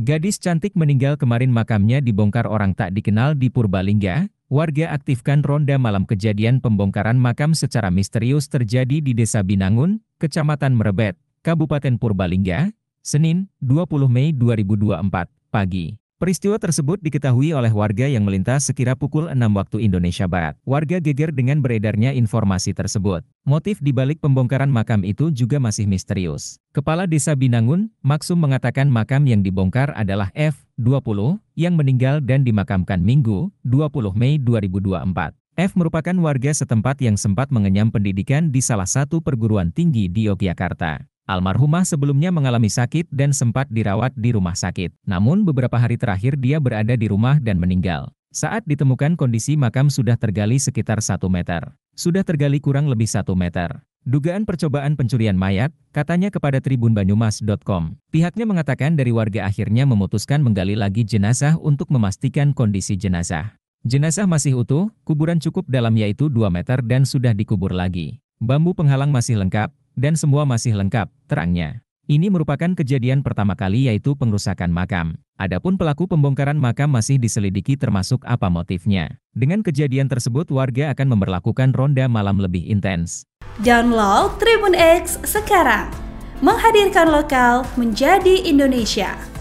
Gadis cantik meninggal kemarin makamnya dibongkar orang tak dikenal di Purbalingga. Warga aktifkan ronda malam kejadian pembongkaran makam secara misterius terjadi di Desa Binangun, Kecamatan Merebet, Kabupaten Purbalingga, Senin, 20 Mei 2024, pagi. Peristiwa tersebut diketahui oleh warga yang melintas sekira pukul 6 waktu Indonesia Barat. Warga geger dengan beredarnya informasi tersebut. Motif dibalik pembongkaran makam itu juga masih misterius. Kepala Desa Binangun, Maksum mengatakan makam yang dibongkar adalah F, 20, yang meninggal dan dimakamkan Minggu, 20 Mei 2024. F merupakan warga setempat yang sempat mengenyam pendidikan di salah satu perguruan tinggi di Yogyakarta. Almarhumah sebelumnya mengalami sakit dan sempat dirawat di rumah sakit. Namun beberapa hari terakhir dia berada di rumah dan meninggal. Saat ditemukan kondisi makam sudah tergali sekitar 1 meter. Sudah tergali kurang lebih 1 meter. Dugaan percobaan pencurian mayat, katanya kepada tribunbanyumas.com. Pihaknya mengatakan dari warga akhirnya memutuskan menggali lagi jenazah untuk memastikan kondisi jenazah. Jenazah masih utuh, kuburan cukup dalam yaitu 2 meter dan sudah dikubur lagi. Bambu penghalang masih lengkap, dan semua masih lengkap, terangnya. Ini merupakan kejadian pertama kali yaitu pengrusakan makam. Adapun pelaku pembongkaran makam masih diselidiki termasuk apa motifnya. Dengan kejadian tersebut warga akan memperlakukan ronda malam lebih intens. Download Tribun X sekarang. Menghadirkan lokal menjadi Indonesia.